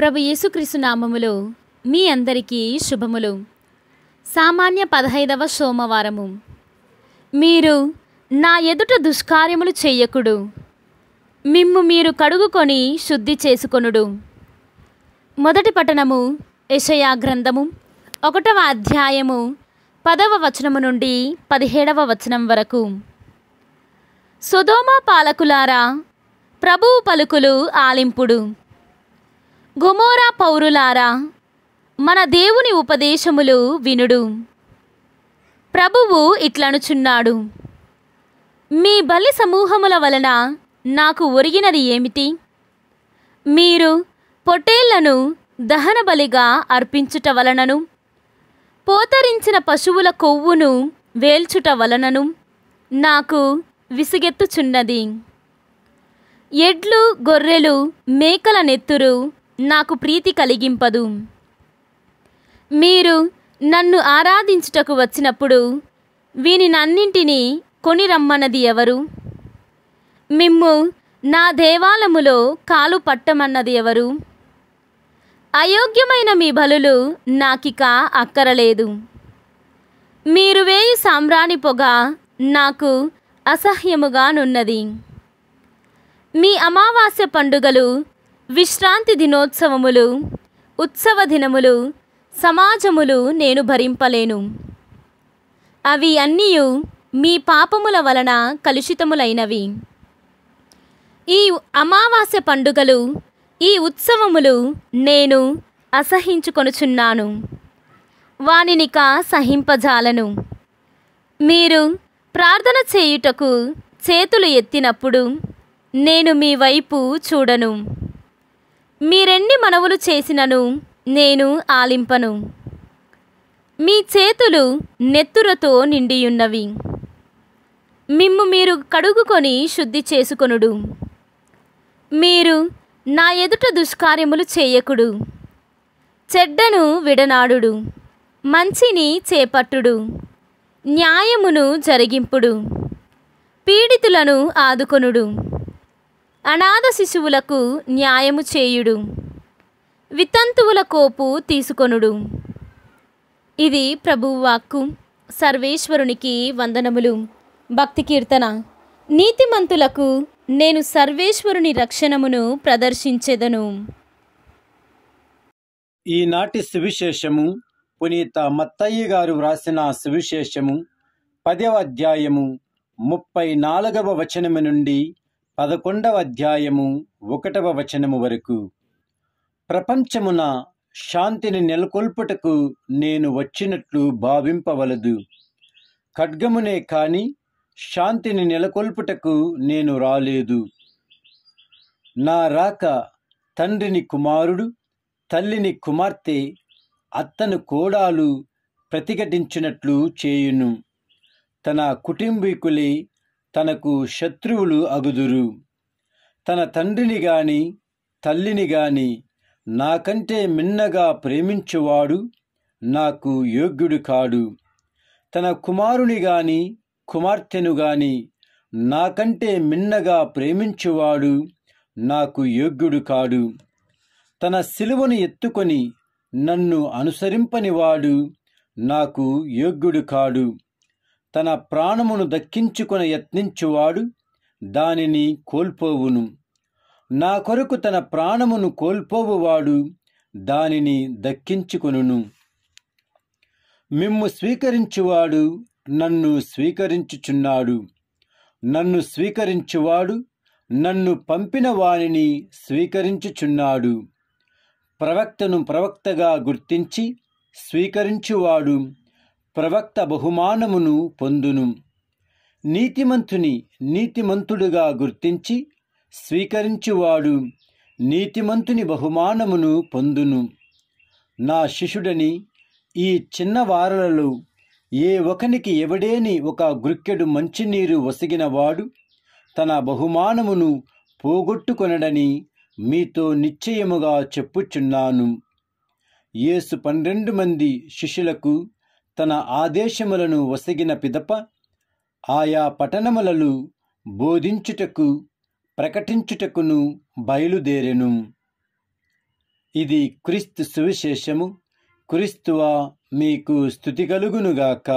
ప్రభు యేసుక్రీసు నామములో మీ అందరికీ శుభములు సామాన్య పదహైదవ సోమవారము మీరు నా ఎదుట దుష్కార్యములు చేయకుడు మిమ్ము మీరు కడుగుకొని శుద్ధి చేసుకొనుడు మొదటి పట్టణము యశయా గ్రంథము ఒకటవ అధ్యాయము పదవ వచనము నుండి పదిహేడవ వచనం వరకు సుధోమ పాలకులారా ప్రభువు పలుకులు ఆలింపుడు గుమోరా పౌరులారా మన దేవుని ఉపదేశములు వినుడు ప్రభువు ఇట్లనుచున్నాడు మీ బలి సమూహముల వలన నాకు ఒరిగినది ఏమిటి మీరు పొటేళ్లను దహన బలిగా అర్పించుట వలనను పోతరించిన పశువుల కొవ్వును వేల్చుట వలనను నాకు విసుగెత్తుచున్నది ఎడ్లు గొర్రెలు మేకల నెత్తురు నాకు ప్రీతి కలిగింపదు మీరు నన్ను ఆరాధించుటకు వచ్చినప్పుడు వీనినన్నింటినీ కొని రమ్మన్నది ఎవరు మిమ్ము నా దేవాలములో కాలు పట్టమన్నది ఎవరు అయోగ్యమైన మీ బలులు నాకిక అక్కరలేదు మీరు వేయు సామ్రాణి పొగ నాకు అసహ్యముగానున్నది మీ అమావాస్య పండుగలు విశ్రాంతి దినోత్సవములు ఉత్సవ దినములు సమాజములు నేను భరింపలేను అవి అన్నీ మీ పాపముల వలన కలుషితములైనవి ఈ అమావాస్య పండుగలు ఈ ఉత్సవములు నేను అసహించుకొనుచున్నాను వానినిక సహింపజాలను మీరు ప్రార్థన చేయుటకు చేతులు ఎత్తినప్పుడు నేను మీ వైపు చూడను మీరెన్ని మనవులు చేసినను నేను ఆలింపను మీ చేతులు నెత్తురతో నిండియున్నవి మిమ్ము మీరు కడుగుకొని శుద్ధి చేసుకొనుడు మీరు నా ఎదుట దుష్కార్యములు చేయకుడు చెడ్డను విడనాడుడు మంచిని చేపట్టుడు న్యాయమును జరిగింపుడు పీడితులను ఆదుకొనుడు అనాథ శిశువులకు న్యాయము చేయుడు వితంతువుల కోపు తీసుకొనుడు ఇది ప్రభువాక్కు సర్వేశ్వరునికి వందనములు భక్తి కీర్తన నీతిమంతులకు నేను సర్వేశ్వరుని రక్షణమును ప్రదర్శించెదను ఈనాటి సువిశేషము పునీత మత్తయ్య గారు వ్రాసిన సువిశేషము పదవ అధ్యాయము ముప్పై నాలుగవ వచనము నుండి పదకొండవ అధ్యాయము ఒకటవ వచనము వరకు ప్రపంచమున శాంతిని నెలకొల్పుటకు నేను వచ్చినట్లు భావింపవలదు ఖడ్గమునే కాని శాంతిని నెలకొల్పుటకు నేను రాలేదు నా రాక తండ్రిని కుమారుడు తల్లిని కుమార్తె అత్తను కోడాలు ప్రతిఘటించినట్లు చేయును తన కుటుంబీకులే తనకు శత్రువులు అగుదురు తన తండ్రిని గాని తల్లిని గాని నాకంటే మిన్నగా ప్రేమించువాడు నాకు యోగ్యుడు కాడు తన కుమారుని గాని కుమార్తెను గాని నాకంటే మిన్నగా ప్రేమించువాడు నాకు యోగ్యుడు కాడు తన సిలువను ఎత్తుకొని నన్ను అనుసరింపనివాడు నాకు యోగ్యుడు కాడు తన ప్రాణమును దక్కించుకుని యత్నించువాడు దానిని కోల్పోవును నా కొరకు తన ప్రాణమును కోల్పోవువాడు దానిని దక్కించుకొనును మిమ్ము స్వీకరించువాడు నన్ను స్వీకరించుచున్నాడు నన్ను స్వీకరించువాడు నన్ను పంపిన వానిని స్వీకరించుచున్నాడు ప్రవక్తను ప్రవక్తగా గుర్తించి స్వీకరించువాడు ప్రవక్త బహుమానమును పొందును నీతిమంతుని నీతిమంతుడుగా గుర్తించి స్వీకరించువాడు నీతిమంతుని బహుమానమును పొందును నా శిష్యుడని ఈ చిన్న వారలలో ఏ ఒకనికి ఎవడేని ఒక గ్రుక్కెడు మంచినీరు వసిగినవాడు తన బహుమానమును పోగొట్టుకొనడని మీతో నిశ్చయముగా చెప్పుచున్నాను ఏసు పన్నెండు మంది శిష్యులకు తన ఆదేశములను వసగిన పిదప ఆయా పట్టణములలో బోధించుటకు ప్రకటించుటకును బయలుదేరెను ఇది క్రీస్తు సువిశేషము క్రీస్తువా మీకు స్థుతి కలుగునుగాక